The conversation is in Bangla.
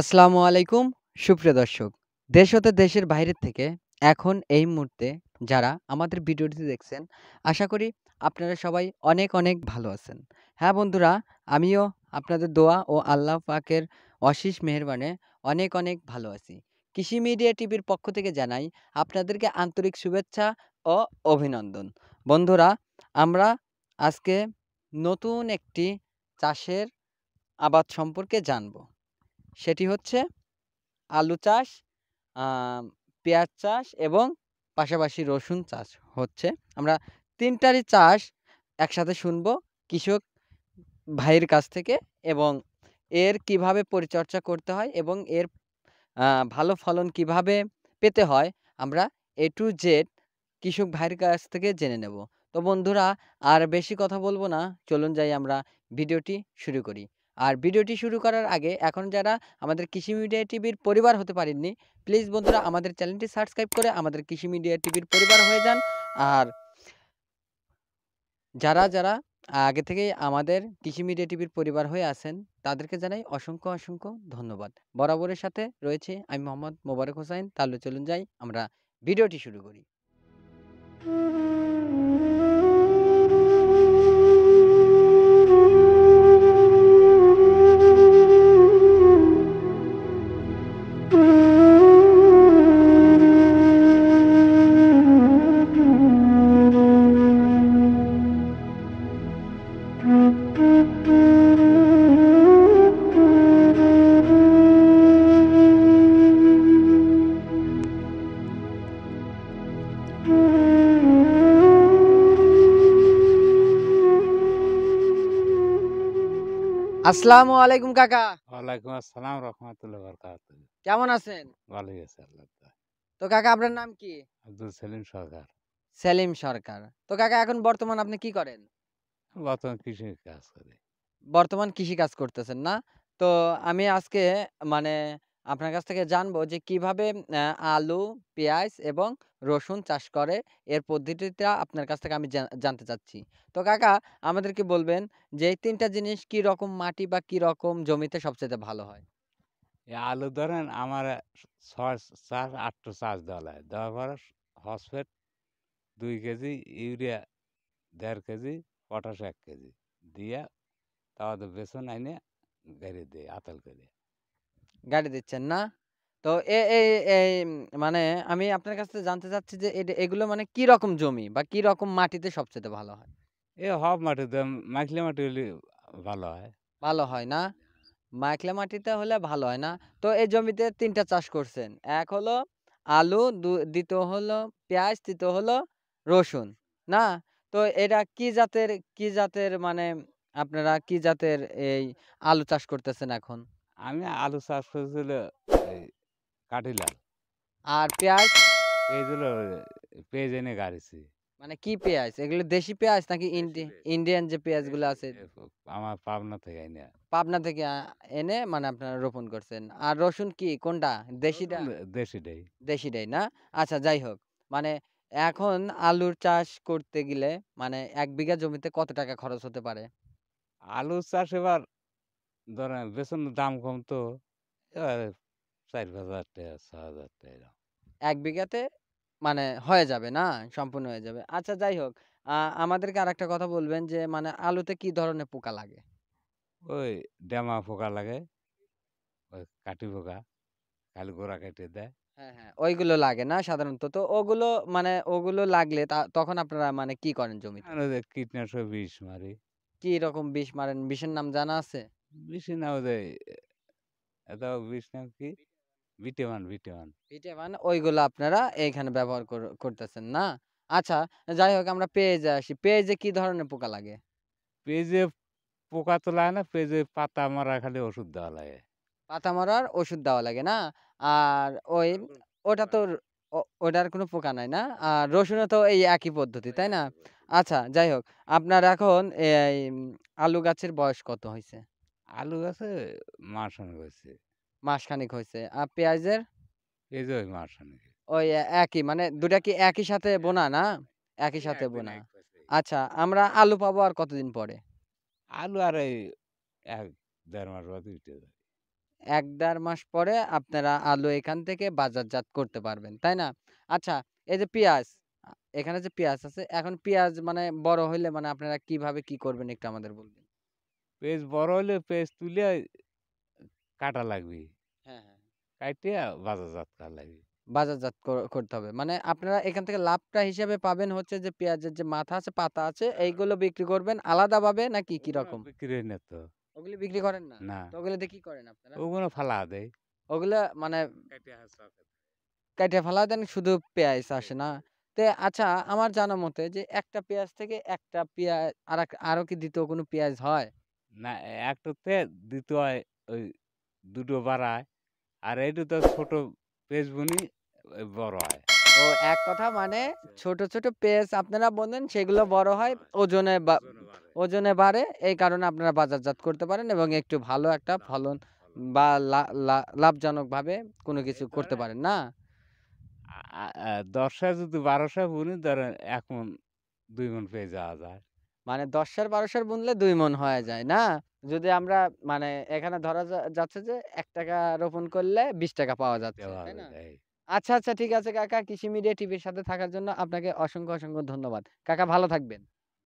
আসসালামু আলাইকুম সুপ্রিয় দর্শক দেশ হতে দেশের বাইরের থেকে এখন এই মুহূর্তে যারা আমাদের ভিডিওটি দেখছেন আশা করি আপনারা সবাই অনেক অনেক ভালো আছেন হ্যাঁ বন্ধুরা আমিও আপনাদের দোয়া ও আল্লাহ পাকের অশিস মেহরবানে অনেক অনেক ভালো আছি কৃষি মিডিয়া টিভির পক্ষ থেকে জানাই আপনাদেরকে আন্তরিক শুভেচ্ছা ও অভিনন্দন বন্ধুরা আমরা আজকে নতুন একটি চাষের আবাদ সম্পর্কে জানবো সেটি হচ্ছে আলু চাষ পেঁয়াজ চাষ এবং পাশাপাশি রসুন চাষ হচ্ছে আমরা তিনটারই চাষ একসাথে শুনব কৃষক ভাইয়ের কাছ থেকে এবং এর কিভাবে পরিচর্যা করতে হয় এবং এর ভালো ফলন কিভাবে পেতে হয় আমরা এ টু জেড কৃষক ভাইয়ের কাছ থেকে জেনে নেব তো বন্ধুরা আর বেশি কথা বলবো না চলুন যাই আমরা ভিডিওটি শুরু করি আর ভিডিওটি শুরু করার আগে এখন যারা আমাদের কৃষি মিডিয়া টিভির পরিবার হতে পারেননি প্লিজ বন্ধুরা আমাদের চ্যানেলটি সাবস্ক্রাইব করে আমাদের কৃষি মিডিয়া টিভির পরিবার হয়ে যান আর যারা যারা আগে থেকেই আমাদের কৃষি মিডিয়া টিভির পরিবার হয়ে আছেন তাদেরকে জানাই অসংখ্য অসংখ্য ধন্যবাদ বরাবরের সাথে রয়েছে আমি মোহাম্মদ মোবারক হোসাইন তাহলে চলুন যাই আমরা ভিডিওটি শুরু করি আসসালামু আলাইকুম কাকা ওয়ালাইকুম আসসালাম কেমন আছেন আছি তো কাকা আপনার নাম কি আব্দুল সেলিম সরকার সেলিম সরকার তো কাকা এখন বর্তমান আপনি কি করেন বর্তমান কৃষি কাজ করে বর্তমান কৃষি কাজ করতেছেন না তো আমি আজকে মানে আপনার কাছ থেকে জানবো যে কিভাবে আলু পেঁয়াজ এবং রসুন চাষ করে এর পদ্ধতিটা আপনার কাছ থেকে আমি জানতে চাচ্ছি তো কাকা আমাদেরকে বলবেন যে এই তিনটা জিনিস কি রকম মাটি বা কি রকম জমিতে সবচেয়ে ভালো হয় আলু ধরেন আমার চাষ আটটো চাষ দেওয়া হয় দেওয়ার পরে হসফেট দুই কেজি ইউরিয়া দেড় কেজি পটাশ এক কেজি দিয়ে তাদের বেসন আইনে গাড়ি দিই আতল করে গাড়ি দিচ্ছেন না তো এই মানে আমি আপনার কাছ থেকে জানতে চাচ্ছি যে এগুলো মানে কি রকম জমি বা কি রকম মাটিতে সবচেয়ে ভালো হয় এ হব মাটিতে মাখলে মাটি হলে ভালো হয় ভালো হয় না মাখলা মাটিতে হলে ভালো হয় না তো এই জমিতে তিনটা চাষ করছেন এক হলো আলু দ্বিতীয় হলো পেঁয়াজ তৃতীয় হলো রসুন না তো এটা কি জাতের কি জাতের মানে আপনারা কি জাতের এই আলু চাষ করতেছেন এখন আমি আলু চাষ করেছিল কাটিলাম আর পেঁয়াজ পেঁয়াজ পেঁয়াজ এনে গাড়িছি মানে কি পেঁয়াজ এগুলো দেশি পেঁয়াজ নাকি ইন্ডিয়ান যে গুলো আছে আমার পাবনা থেকে এনে পাবনা থেকে এনে মানে আপনারা রোপণ করছেন আর রসুন কি কোনটা দেশিটা দেশিটাই দেশিটাই না আচ্ছা যাই হোক মানে এখন আলুর চাষ করতে গেলে মানে এক বিঘা জমিতে কত টাকা খরচ হতে পারে আলু চাষ এবার ধরেন বেসনের দাম কম তো চার হাজার টাকা ছ হাজার টাকা এক বিঘাতে মানে হয়ে যাবে না সম্পূর্ণ হয়ে যাবে আচ্ছা যাই হোক আমাদেরকে আর একটা কথা বলবেন যে মানে আলুতে কি ধরনের পোকা লাগে ওই ডেমা পোকা লাগে ওই কাটি পোকা খালি গোড়া কেটে দেয় হ্যাঁ হ্যাঁ ওইগুলো লাগে না সাধারণত তো ওগুলো মানে ওগুলো লাগলে তখন আপনারা মানে কি করেন জমিতে মানে কীটনাশক বিষ মারি কি রকম বিষ মারেন বিষের নাম জানা আছে বেশি না ওদের এটা বিষ নাম কি ভিটামিন ভিটামিন ভিটামিন ওইগুলো আপনারা এখানে ব্যবহার করতেছেন না আচ্ছা যাই হোক আমরা পেঁয়াজে আসি পেঁয়াজে কি ধরনের পোকা লাগে পেঁয়াজে পোকা তো লাগে না পেঁয়াজে পাতা মারা খালি ওষুধ দেওয়া লাগে পাতা মারার ওষুধ দেওয়া লাগে না আর ওই হ্যাঁ, ওটা তো ওটার কোনো পোকা নাই না আর রসুনও তো এই একই পদ্ধতি তাই না আচ্ছা যাই হোক আপনার এখন এই আলু গাছের বয়স কত হয়েছে আলু গাছে মাস মাসখানেক হয়েছে মাসখানেক হয়েছে আর পেঁয়াজের এই যে ওই মাসখানেক ওই একই মানে দুটা কি একই সাথে হ্যাঁ, বোনা না একই সাথে বোনা আচ্ছা আমরা আলু পাবো আর কতদিন পরে আলু আর এই এক দেড় মাস বাদে উঠে যাবে এক দেড় মাস পরে আপনারা আলু এখান থেকে বাজারজাত করতে পারবেন তাই না আচ্ছা এই যে পেঁয়াজ এখানে যে পেঁয়াজ আছে এখন পেঁয়াজ মানে বড় হইলে মানে আপনারা কিভাবে কি করবেন একটু আমাদের বলবেন পেজ বড় হলে পেজ তুলে কাটা লাগবে কাটে হ্যাঁ, হ্যাঁ। বাজারজাত করা লাগবে বাজারজাত করতে হবে মানে আপনারা এখান থেকে লাভটা হিসাবে পাবেন হচ্ছে যে পেঁয়াজের যে মাথা আছে পাতা আছে হ্যাঁ। এইগুলো বিক্রি করবেন আলাদাভাবে নাকি কি রকম বিক্রি না তো ওগুলো বিক্রি করেন না না ওগুলোতে কি করেন আপনারা ওগুলো ফালা দেয় ওগুলো মানে কাটে ফালা দেন শুধু পেঁয়াজ আসে না তে আচ্ছা আমার জানা মতে যে একটা পেঁয়াজ থেকে একটা পেঁয়াজ আর আরো কি দ্বিতীয় কোনো পেঁয়াজ হয় না একটাতে দ্বিতীয় ওই দুটো বাড়ায় আর এইটা তো ছোট পেজ বুনি বড় হয় ও এক কথা মানে ছোট ছোট পেজ আপনারা বলেন সেগুলো বড় হয় ওজনে ওজনে বাড়ে এই কারণে আপনারা বাজারজাত করতে পারেন এবং একটু ভালো একটা ফলন বা লাভজনকভাবে কোনো কিছু করতে পারেন না দশটা যদি বারোশো বুনি ধরেন এখন দুই মন পেয়ে যাওয়া যায় মানে বারো বারোশার বুনলে দুই মন হয়ে যায় না যদি আমরা মানে এখানে ধরা যাচ্ছে যে এক টাকা রোপণ করলে বিশ টাকা পাওয়া যাচ্ছে আচ্ছা আচ্ছা ঠিক আছে কাকা কৃষি মিডিয়া টিভির সাথে থাকার জন্য আপনাকে অসংখ্য অসংখ্য ধন্যবাদ কাকা ভালো থাকবেন